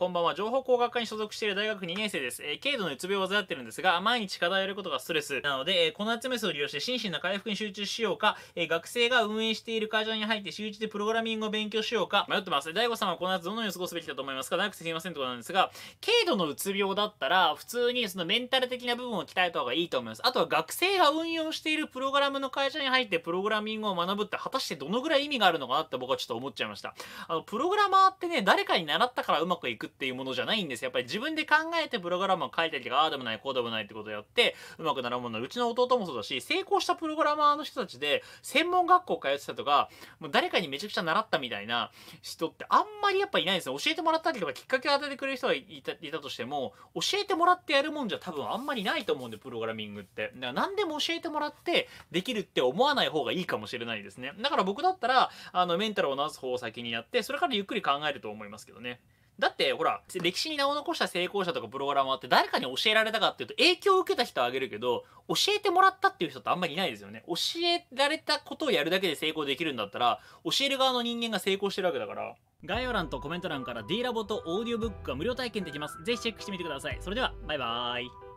こんばんは。情報工学科に所属している大学2年生です。えー、軽度のうつ病を患ってるんですが、毎日課題をやることがストレスなので、えー、この夏メ数を利用して心身の回復に集中しようか、えー、学生が運営している会社に入って週1でプログラミングを勉強しようか迷ってます。大悟さんはこの夏どのように過ごすべきだと思いますか長くてすいませんところなんですが、軽度のうつ病だったら、普通にそのメンタル的な部分を鍛えた方がいいと思います。あとは学生が運用しているプログラムの会社に入ってプログラミングを学ぶって果たしてどのぐらい意味があるのかなって僕はちょっと思っちゃいました。あの、プログラマーってね、誰かに習ったからうまくいくっていうものじゃないんですやっぱり自分で考えてプログラムを書いたりとかああでもないこうでもないってことをやってうまくなるものうちの弟もそうだし成功したプログラマーの人たちで専門学校通ってたとかもう誰かにめちゃくちゃ習ったみたいな人ってあんまりやっぱいないんですよ教えてもらったりとかきっかけを与えてくれる人がいたいたとしても教えてもらってやるもんじゃ多分あんまりないと思うんでプログラミングってだから何でも教えてもらってできるって思わない方がいいかもしれないですねだから僕だったらあのメンタルを治す方を先にやってそれからゆっくり考えると思いますけどね。だってほら歴史に名を残した成功者とかプログラマーって誰かに教えられたかっていうと影響を受けた人はあげるけど教えてもらったっていう人ってあんまりいないですよね教えられたことをやるだけで成功できるんだったら教える側の人間が成功してるわけだから概要欄とコメント欄から D ラボとオーディオブックが無料体験できますぜひチェックしてみてくださいそれではバイバーイ